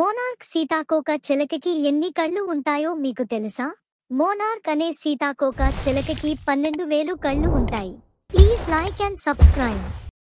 monarch సీతాకోక చిలకకి ఎన్ని కళ్ళు ఉంటాయో మీకు తెలుసా మోనార్క్ అనే సీతాకోక చిలకకి పన్నెండు వేలు కళ్ళు ఉంటాయి ప్లీజ్ లైక్ అండ్ సబ్స్క్రైబ్